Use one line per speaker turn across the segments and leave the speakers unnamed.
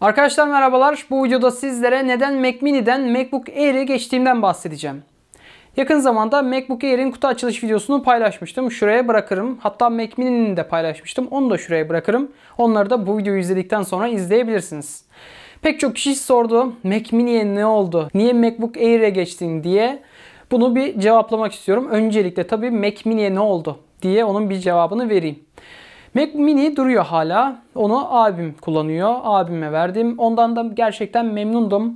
Arkadaşlar merhabalar. Bu videoda sizlere neden Mac Mini'den MacBook Air'e geçtiğimden bahsedeceğim. Yakın zamanda MacBook Air'in kutu açılış videosunu paylaşmıştım. Şuraya bırakırım. Hatta Mac Mini'nin de paylaşmıştım. Onu da şuraya bırakırım. Onları da bu videoyu izledikten sonra izleyebilirsiniz. Pek çok kişi sordu. Mac Mini'ye ne oldu? Niye MacBook Air'e geçtin diye. Bunu bir cevaplamak istiyorum. Öncelikle tabii Mac Mini'ye ne oldu diye onun bir cevabını vereyim. Mac Mini duruyor hala. Onu abim kullanıyor. Abime verdim. Ondan da gerçekten memnundum.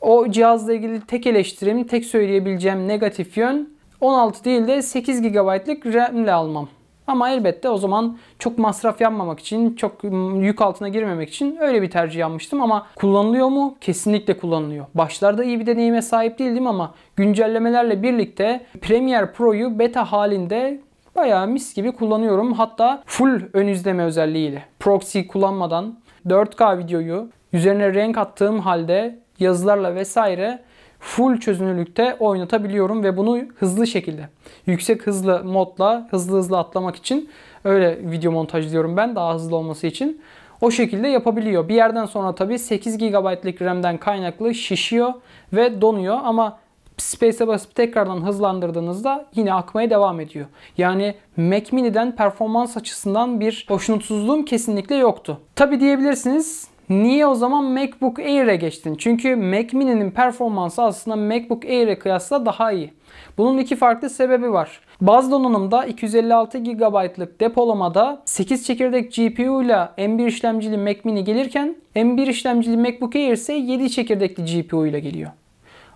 O cihazla ilgili tek eleştirim, tek söyleyebileceğim negatif yön 16 değil de 8 GB'lık RAM ile almam. Ama elbette o zaman çok masraf yapmamak için, çok yük altına girmemek için öyle bir tercih yapmıştım. Ama kullanılıyor mu? Kesinlikle kullanılıyor. Başlarda iyi bir deneyime sahip değildim ama güncellemelerle birlikte Premiere Pro'yu beta halinde Baya mis gibi kullanıyorum. Hatta full ön izleme özelliğiyle. Proxy kullanmadan 4K videoyu üzerine renk attığım halde yazılarla vesaire full çözünürlükte oynatabiliyorum ve bunu hızlı şekilde yüksek hızlı modla hızlı hızlı atlamak için öyle video montajlıyorum ben daha hızlı olması için. O şekilde yapabiliyor. Bir yerden sonra tabii 8 GB'lik RAM'den kaynaklı şişiyor ve donuyor ama Space'e basıp tekrardan hızlandırdığınızda yine akmaya devam ediyor. Yani Mac Mini'den performans açısından bir hoşnutsuzluğum kesinlikle yoktu. Tabi diyebilirsiniz Niye o zaman MacBook Air'e geçtin? Çünkü Mac Mini'nin performansı aslında MacBook Air'e kıyasla daha iyi. Bunun iki farklı sebebi var. Bazı donanımda 256 GB'lık depolamada 8 çekirdek GPU ile M1 işlemcili Mac Mini gelirken M1 işlemcili MacBook Air ise 7 çekirdekli GPU ile geliyor.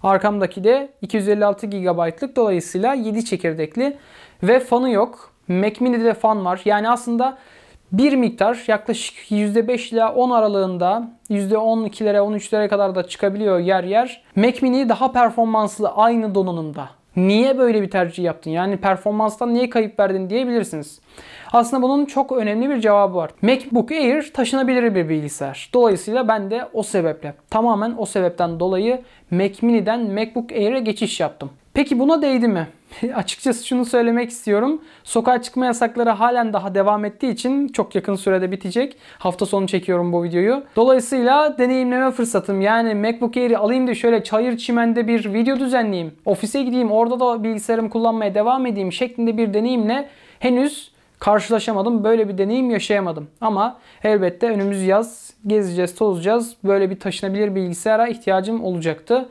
Arkamdaki de 256 GB'lık dolayısıyla 7 çekirdekli ve fanı yok. Mac Mini'de de fan var. Yani aslında bir miktar yaklaşık %5 ile 10 aralığında %12'lere 13'lere kadar da çıkabiliyor yer yer. Mac Mini daha performanslı aynı donanımda. Niye böyle bir tercih yaptın? Yani performanstan niye kayıp verdin diyebilirsiniz. Aslında bunun çok önemli bir cevabı var. MacBook Air taşınabilir bir bilgisayar. Dolayısıyla ben de o sebeple, tamamen o sebepten dolayı Mac Mini'den MacBook Air'e geçiş yaptım. Peki buna değdi mi? açıkçası şunu söylemek istiyorum. Sokağa çıkma yasakları halen daha devam ettiği için çok yakın sürede bitecek. Hafta sonu çekiyorum bu videoyu. Dolayısıyla deneyimleme fırsatım yani MacBook Air'i alayım da şöyle çayır çimende bir video düzenleyeyim. Ofise gideyim orada da bilgisayarımı kullanmaya devam edeyim şeklinde bir deneyimle henüz karşılaşamadım. Böyle bir deneyim yaşayamadım. Ama elbette önümüz yaz gezeceğiz, tozacağız. Böyle bir taşınabilir bilgisayara ihtiyacım olacaktı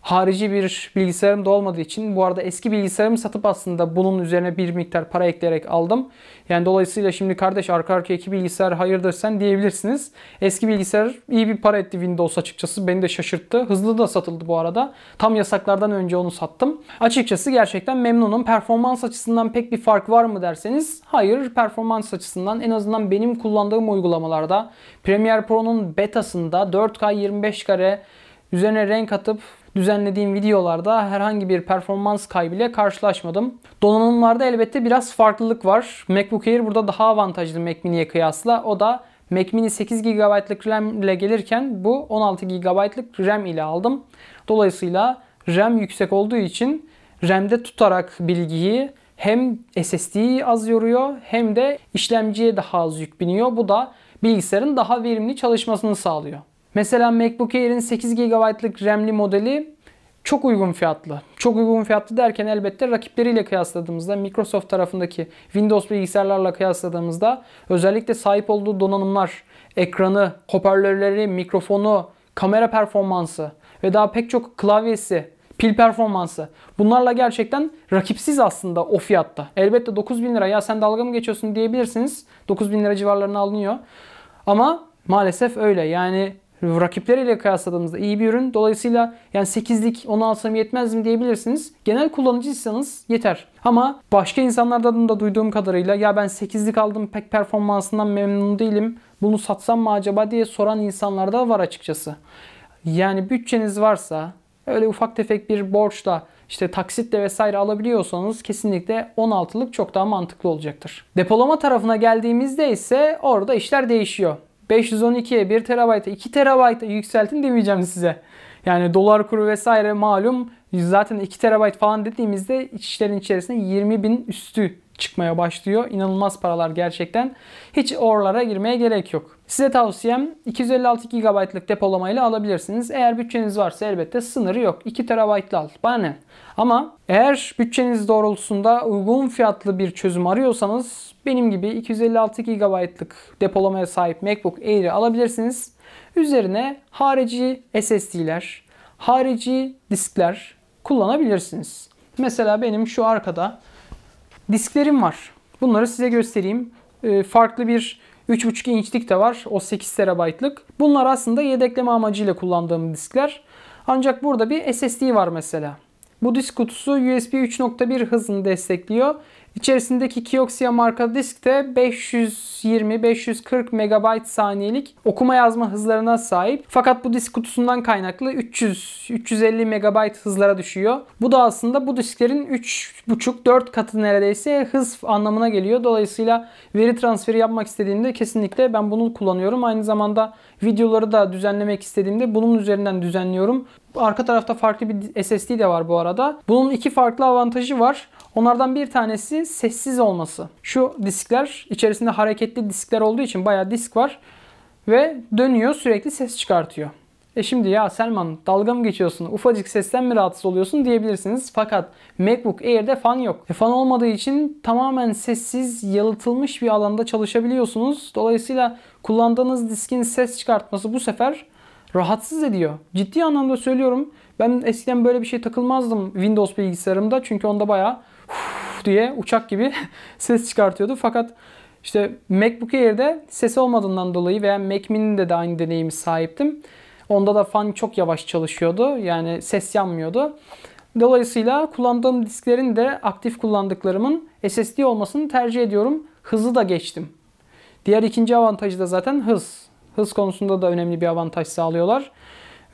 harici bir bilgisayarım da olmadığı için bu arada eski bilgisayarımı satıp aslında bunun üzerine bir miktar para ekleyerek aldım. Yani dolayısıyla şimdi kardeş arka arkaya iki bilgisayar hayırdır sen diyebilirsiniz. Eski bilgisayar iyi bir para etti Windows açıkçası. Beni de şaşırttı. Hızlı da satıldı bu arada. Tam yasaklardan önce onu sattım. Açıkçası gerçekten memnunum. Performans açısından pek bir fark var mı derseniz hayır. Performans açısından en azından benim kullandığım uygulamalarda Premiere Pro'nun betasında 4K 25 kare üzerine renk atıp düzenlediğim videolarda herhangi bir performans kaybıyla karşılaşmadım. Donanımlarda elbette biraz farklılık var. MacBook Air burada daha avantajlı Mac Mini'ye kıyasla. O da Mac Mini 8 GB'lık RAM ile gelirken bu 16 GB'lık RAM ile aldım. Dolayısıyla RAM yüksek olduğu için RAM'de tutarak bilgiyi hem SSD'yi az yoruyor hem de işlemciye daha az yük biniyor. Bu da bilgisayarın daha verimli çalışmasını sağlıyor. Mesela MacBook Air'in 8 GB'lık RAM'li modeli çok uygun fiyatlı. Çok uygun fiyatlı derken elbette rakipleriyle kıyasladığımızda Microsoft tarafındaki Windows bilgisayarlarla kıyasladığımızda özellikle sahip olduğu donanımlar, ekranı, hoparlörleri, mikrofonu, kamera performansı ve daha pek çok klavyesi, pil performansı. Bunlarla gerçekten rakipsiz aslında o fiyatta. Elbette 9000 lira ya sen dalga mı geçiyorsun diyebilirsiniz. 9000 lira civarlarına alınıyor. Ama maalesef öyle. Yani rakipleriyle kıyasladığımızda iyi bir ürün. Dolayısıyla yani 8'lik onu alsam yetmez mi diyebilirsiniz. Genel kullanıcıysanız yeter. Ama başka insanlardan da duyduğum kadarıyla ya ben 8'lik aldım pek performansından memnun değilim. Bunu satsam mı acaba diye soran insanlar da var açıkçası. Yani bütçeniz varsa öyle ufak tefek bir borçla işte taksitle vesaire alabiliyorsanız kesinlikle 16'lık çok daha mantıklı olacaktır. Depolama tarafına geldiğimizde ise orada işler değişiyor. 512'ye 1 TB'a 2 TB'a yükseltin demeyeceğim size. Yani dolar kuru vesaire malum zaten 2 TB falan dediğimizde işlerin içerisinde 20 bin üstü çıkmaya başlıyor. İnanılmaz paralar gerçekten. Hiç oralara girmeye gerek yok. Size tavsiyem 256 GB'lık depolamayla alabilirsiniz. Eğer bütçeniz varsa elbette sınırı yok. 2 TB'lı al. Bana ne? Ama eğer bütçeniz doğrultusunda uygun fiyatlı bir çözüm arıyorsanız benim gibi 256 GB'lık depolamaya sahip MacBook Air'i alabilirsiniz. Üzerine harici SSD'ler, harici diskler kullanabilirsiniz. Mesela benim şu arkada disklerim var. Bunları size göstereyim. Ee, farklı bir 3.5 inçlik de var. O 8 terabaytlık. Bunlar aslında yedekleme amacıyla kullandığım diskler. Ancak burada bir SSD var mesela. Bu disk kutusu USB 3.1 hızını destekliyor. İçerisindeki Kioxia marka disk de 520-540 MB saniyelik okuma yazma hızlarına sahip. Fakat bu disk kutusundan kaynaklı 300-350 MB hızlara düşüyor. Bu da aslında bu disklerin 3,5-4 katı neredeyse hız anlamına geliyor. Dolayısıyla veri transferi yapmak istediğimde kesinlikle ben bunu kullanıyorum. Aynı zamanda videoları da düzenlemek istediğimde bunun üzerinden düzenliyorum. Arka tarafta farklı bir SSD de var bu arada. Bunun iki farklı avantajı var. Onlardan bir tanesi sessiz olması. Şu diskler içerisinde hareketli diskler olduğu için bayağı disk var ve dönüyor sürekli ses çıkartıyor. E şimdi ya Selman dalga mı geçiyorsun? Ufacık sesten mi rahatsız oluyorsun diyebilirsiniz. Fakat MacBook Air'de fan yok. E, fan olmadığı için tamamen sessiz, yalıtılmış bir alanda çalışabiliyorsunuz. Dolayısıyla kullandığınız diskin ses çıkartması bu sefer rahatsız ediyor. Ciddi anlamda söylüyorum. Ben eskiden böyle bir şey takılmazdım Windows bilgisayarımda. Çünkü onda bayağı diye uçak gibi ses çıkartıyordu. Fakat işte MacBook Air'de ses olmadığından dolayı veya Mac Mini'de de aynı deneyimi sahiptim. Onda da fan çok yavaş çalışıyordu. Yani ses yanmıyordu. Dolayısıyla kullandığım disklerin de aktif kullandıklarımın SSD olmasını tercih ediyorum. Hızı da geçtim. Diğer ikinci avantajı da zaten hız. Hız konusunda da önemli bir avantaj sağlıyorlar.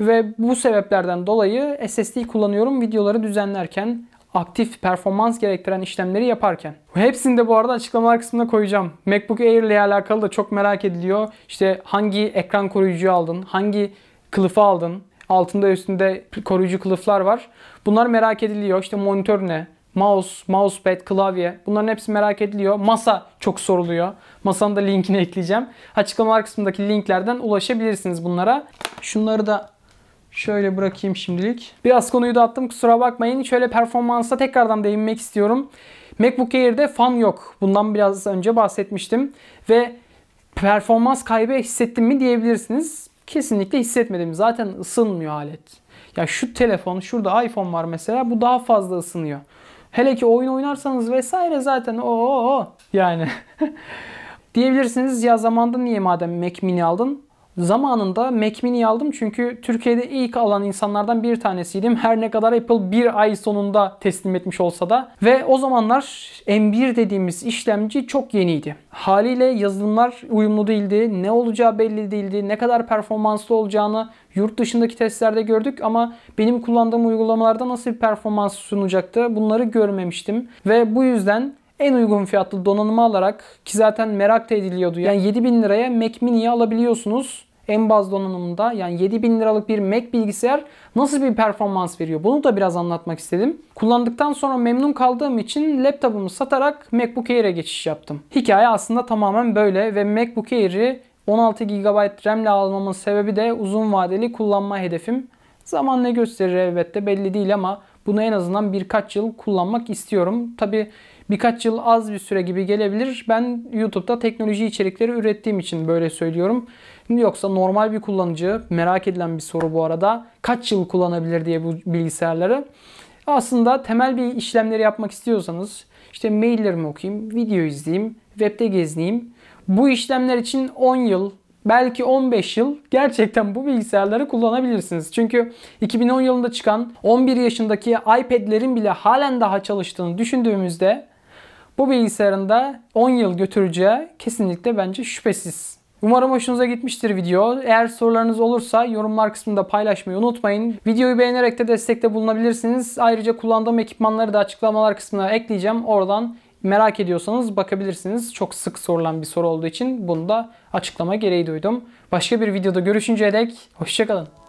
Ve bu sebeplerden dolayı SSD kullanıyorum videoları düzenlerken, aktif performans gerektiren işlemleri yaparken. Hepsini de bu arada açıklamalar kısmına koyacağım. MacBook Air ile alakalı da çok merak ediliyor. İşte hangi ekran koruyucuyu aldın, hangi kılıfı aldın, altında üstünde koruyucu kılıflar var. Bunlar merak ediliyor. İşte monitör ne, mouse, mousepad, klavye bunların hepsi merak ediliyor. Masa çok soruluyor. Masanın da linkini ekleyeceğim. Açıklamalar kısmındaki linklerden ulaşabilirsiniz bunlara. Şunları da Şöyle bırakayım şimdilik. Biraz konuyu da attım kusura bakmayın. Şöyle performansa tekrardan değinmek istiyorum. MacBook Air'de fan yok. Bundan biraz önce bahsetmiştim. Ve performans kaybı hissettim mi diyebilirsiniz. Kesinlikle hissetmedim. Zaten ısınmıyor alet. Ya şu telefon, şurada iPhone var mesela. Bu daha fazla ısınıyor. Hele ki oyun oynarsanız vesaire zaten o yani diyebilirsiniz ya zamanda niye madem Mac mini aldın? Zamanında Mac Mini aldım çünkü Türkiye'de ilk alan insanlardan bir tanesiydim. Her ne kadar Apple bir ay sonunda teslim etmiş olsa da. Ve o zamanlar M1 dediğimiz işlemci çok yeniydi. Haliyle yazılımlar uyumlu değildi. Ne olacağı belli değildi. Ne kadar performanslı olacağını yurt dışındaki testlerde gördük ama benim kullandığım uygulamalarda nasıl bir performans sunacaktı bunları görmemiştim. Ve bu yüzden en uygun fiyatlı donanımı alarak ki zaten merak da ediliyordu. Yani 7000 liraya Mac Mini'yi alabiliyorsunuz. En baz donanımında yani 7000 liralık bir Mac bilgisayar nasıl bir performans veriyor? Bunu da biraz anlatmak istedim. Kullandıktan sonra memnun kaldığım için laptopumu satarak MacBook Air'e geçiş yaptım. Hikaye aslında tamamen böyle ve MacBook Air'i 16 GB RAM ile almamın sebebi de uzun vadeli kullanma hedefim. Zaman ne gösterir elbette belli değil ama bunu en azından birkaç yıl kullanmak istiyorum. Tabi birkaç yıl az bir süre gibi gelebilir. Ben YouTube'da teknoloji içerikleri ürettiğim için böyle söylüyorum. Yoksa normal bir kullanıcı merak edilen bir soru bu arada kaç yıl kullanabilir diye bu bilgisayarları. Aslında temel bir işlemleri yapmak istiyorsanız işte maillerimi okuyayım, video izleyeyim, webde gezineyim. Bu işlemler için 10 yıl belki 15 yıl gerçekten bu bilgisayarları kullanabilirsiniz. Çünkü 2010 yılında çıkan 11 yaşındaki iPad'lerin bile halen daha çalıştığını düşündüğümüzde bu bilgisayarında 10 yıl götüreceği kesinlikle bence şüphesiz. Umarım hoşunuza gitmiştir video. Eğer sorularınız olursa yorumlar kısmında paylaşmayı unutmayın. Videoyu beğenerek de destekte bulunabilirsiniz. Ayrıca kullandığım ekipmanları da açıklamalar kısmına ekleyeceğim. Oradan merak ediyorsanız bakabilirsiniz. Çok sık sorulan bir soru olduğu için bunu da açıklama gereği duydum. Başka bir videoda görüşünceye dek hoşçakalın.